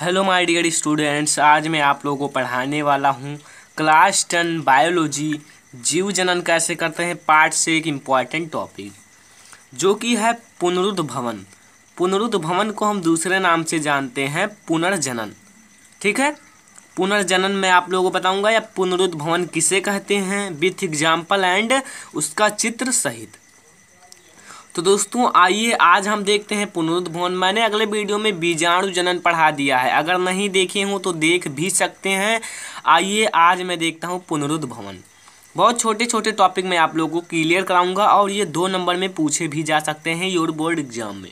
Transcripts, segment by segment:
hello my dear students आज मैं आप लोगों को पढ़ाने वाला हूँ क्लास टेन बायोलॉजी जीव जनन कैसे करते हैं पार्ट से एक इम्पॉर्टेंट टॉपिक जो कि है पुनरुद्भवन पुनरुद्भवन को हम दूसरे नाम से जानते हैं पुनर्जनन ठीक है पुनर्जनन मैं आप लोगों को बताऊंगा या पुनरुद्भवन किसे कहते हैं विथ एग्जाम्पल एंड उसका चित्र सहित तो दोस्तों आइए आज हम देखते हैं पुनरुद्भवन मैंने अगले वीडियो में बीजाणु जनन पढ़ा दिया है अगर नहीं देखे हों तो देख भी सकते हैं आइए आज मैं देखता हूँ पुनरुद्भवन बहुत छोटे छोटे टॉपिक मैं आप लोगों को क्लियर कराऊंगा और ये दो नंबर में पूछे भी जा सकते हैं योर बोर्ड एग्जाम में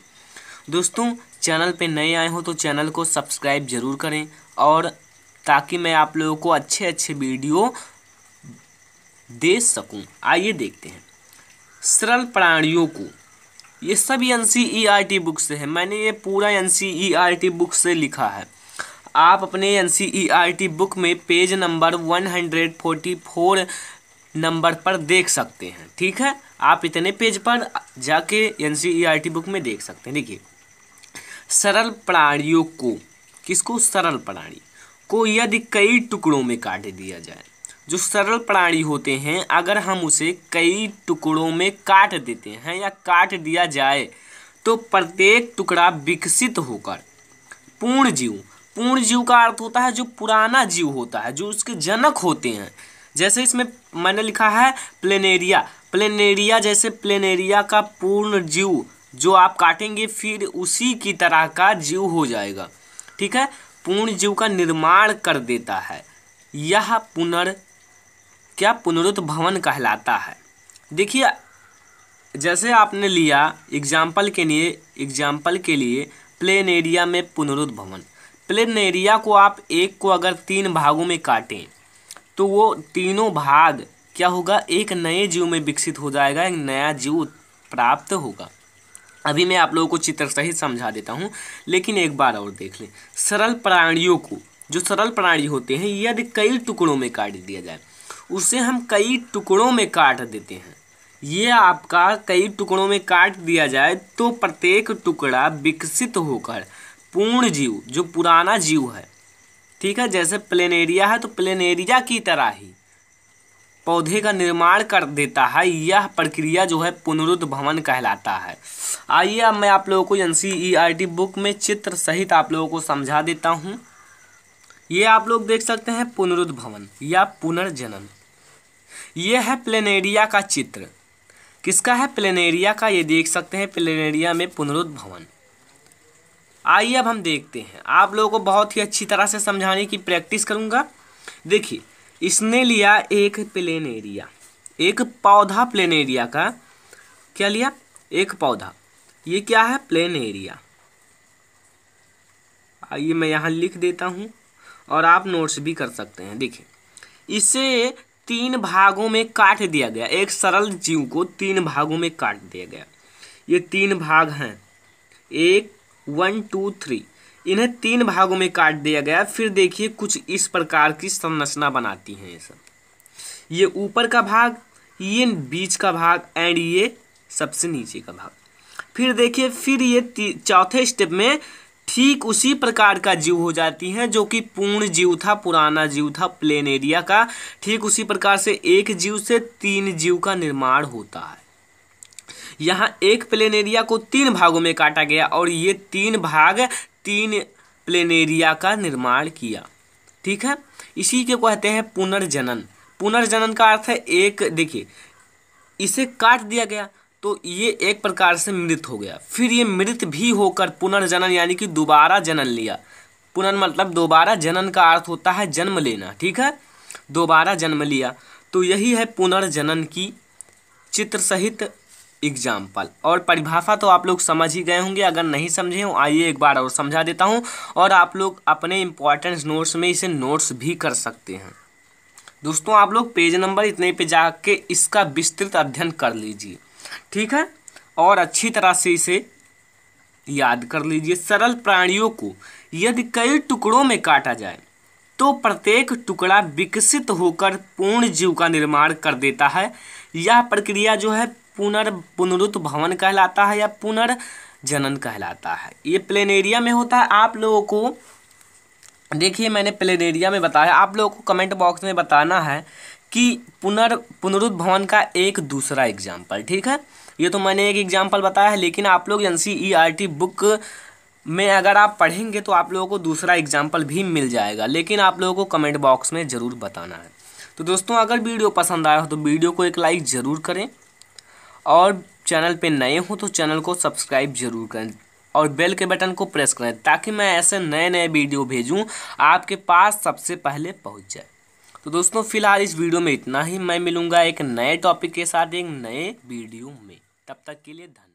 दोस्तों चैनल पे नए आए हो तो चैनल को सब्सक्राइब ज़रूर करें और ताकि मैं आप लोगों को अच्छे अच्छे वीडियो दे सकूं आइए देखते हैं सरल प्राणियों को ये सब एन सी बुक से है मैंने ये पूरा एन सी बुक से लिखा है आप अपने एन सी बुक में पेज नंबर 144 नंबर पर देख सकते हैं ठीक है आप इतने पेज पर जाके एन सी बुक में देख सकते हैं देखिए सरल प्राणियों को किसको सरल प्राणी को यदि कई टुकड़ों में काट दिया जाए जो सरल प्राणी होते हैं अगर हम उसे कई टुकड़ों में काट देते हैं या काट दिया जाए तो प्रत्येक टुकड़ा विकसित होकर पूर्ण जीव पूर्ण जीव का अर्थ होता है जो पुराना जीव होता है जो उसके जनक होते हैं जैसे इसमें मैंने लिखा है प्लेनेरिया प्लेनेरिया जैसे प्लेनेरिया का पूर्ण जीव जो आप काटेंगे फिर उसी की तरह का जीव हो जाएगा ठीक है पूर्ण जीव का निर्माण कर देता है यह पुनर् क्या पुनरुद्भवन कहलाता है देखिए जैसे आपने लिया एग्जाम्पल के लिए एग्जाम्पल के लिए प्लेन एरिया में पुनरुद्भवन प्लेन एरिया को आप एक को अगर तीन भागों में काटें तो वो तीनों भाग क्या होगा एक नए जीव में विकसित हो जाएगा एक नया जीव प्राप्त होगा अभी मैं आप लोगों को चित्र सहित समझा देता हूँ लेकिन एक बार और देख लें सरल प्राणियों को जो सरल प्राणी होते हैं यदि कई टुकड़ों में काट दिया जाए उसे हम कई टुकड़ों में काट देते हैं ये आपका कई टुकड़ों में काट दिया जाए तो प्रत्येक टुकड़ा विकसित होकर पूर्ण जीव जो पुराना जीव है ठीक है जैसे प्लेनेरिया है तो प्लेनेरिया की तरह ही पौधे का निर्माण कर देता है यह प्रक्रिया जो है पुनरुद्भवन कहलाता है आइए अब मैं आप लोगों को एन सी बुक में चित्र सहित आप लोगों को समझा देता हूँ ये आप लोग देख सकते हैं पुनरुद्भवन या पुनर्जनन ये है प्लेनेरिया का चित्र किसका है प्लेनेरिया का ये देख सकते हैं प्लेनेरिया में पुनरुद्भवन आइए अब हम देखते हैं आप लोगों को बहुत ही अच्छी तरह से समझाने की प्रैक्टिस करूंगा देखिए इसने लिया एक प्लेन एरिया एक पौधा प्लेन एरिया का क्या लिया एक पौधा ये क्या है प्लेन एरिया आइए मैं यहाँ लिख देता हूँ और आप नोट्स भी कर सकते हैं देखिए इसे तीन भागों में काट दिया गया एक सरल जीव को तीन भागों में काट दिया गया ये तीन भाग हैं एक वन टू थ्री इन्हें तीन भागों में काट दिया गया फिर देखिए कुछ इस प्रकार की संरचना बनाती हैं ये सब ये ऊपर का भाग ये बीच का भाग एंड ये सबसे नीचे का भाग फिर देखिए फिर ये चौथे स्टेप में ठीक उसी प्रकार का जीव हो जाती हैं जो कि पूर्ण जीव था पुराना जीव था प्लेन एरिया का ठीक उसी प्रकार से एक जीव से तीन जीव का निर्माण होता है यहाँ एक प्लेन एरिया को तीन भागों में काटा गया और ये तीन भाग तीन प्लेन एरिया का निर्माण किया ठीक है इसी के कहते हैं पुनर्जनन पुनर्जनन का अर्थ है एक देखिए इसे काट दिया गया तो ये एक प्रकार से मृत हो गया फिर ये मृत भी होकर पुनर्जनन यानी कि दोबारा जनन लिया पुनर् मतलब दोबारा जनन का अर्थ होता है जन्म लेना ठीक है दोबारा जन्म लिया तो यही है पुनर्जनन की चित्र सहित एग्जाम्पल और परिभाषा तो आप लोग समझ ही गए होंगे अगर नहीं समझे हो आइए एक बार और समझा देता हूँ और आप लोग अपने इम्पोर्टेंस नोट्स में इसे नोट्स भी कर सकते हैं दोस्तों आप लोग पेज नंबर इतने पे जाके इसका विस्तृत अध्ययन कर लीजिए ठीक है और अच्छी तरह से इसे याद कर लीजिए सरल प्राणियों को यदि कई टुकड़ों में काटा जाए तो प्रत्येक टुकड़ा विकसित होकर पूर्ण जीव का निर्माण कर देता है यह प्रक्रिया जो है पुनर् भवन कहलाता है या पुनर्जनन कहलाता है ये प्लेनेरिया में होता है आप लोगों को देखिए मैंने प्लेनेरिया में बताया आप लोगों को कमेंट बॉक्स में बताना है कि पुनर् पुनरुद्भवन का एक दूसरा एग्जाम्पल ठीक है ये तो मैंने एक एग्जाम्पल बताया है लेकिन आप लोग N C E R T book में अगर आप पढ़ेंगे तो आप लोगों को दूसरा एग्जाम्पल भी मिल जाएगा लेकिन आप लोगों को कमेंट बॉक्स में ज़रूर बताना है तो दोस्तों अगर वीडियो पसंद आया हो तो वीडियो को एक लाइक ज़रूर करें और चैनल पे नए हो तो चैनल को सब्सक्राइब जरूर करें और बेल के बटन को प्रेस करें ताकि मैं ऐसे नए नए वीडियो भेजूं आपके पास सबसे पहले पहुंच जाए तो दोस्तों फिलहाल इस वीडियो में इतना ही मैं मिलूंगा एक नए टॉपिक के साथ एक नए वीडियो में तब तक के लिए धन्यवाद